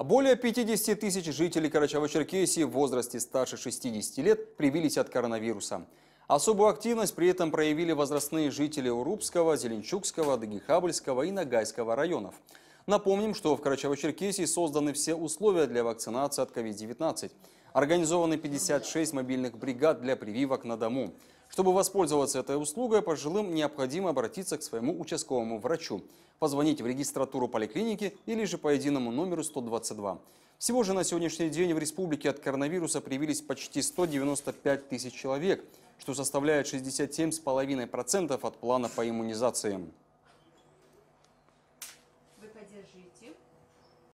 А более 50 тысяч жителей Карачаево-Черкесии в возрасте старше 60 лет привились от коронавируса. Особую активность при этом проявили возрастные жители Урубского, Зеленчукского, Дагихабльского и Нагайского районов. Напомним, что в Карачаево-Черкесии созданы все условия для вакцинации от COVID-19. Организованы 56 мобильных бригад для прививок на дому. Чтобы воспользоваться этой услугой, пожилым необходимо обратиться к своему участковому врачу, позвонить в регистратуру поликлиники или же по единому номеру 122. Всего же на сегодняшний день в республике от коронавируса привились почти 195 тысяч человек, что составляет 67,5% от плана по иммунизации. Вы поддержите.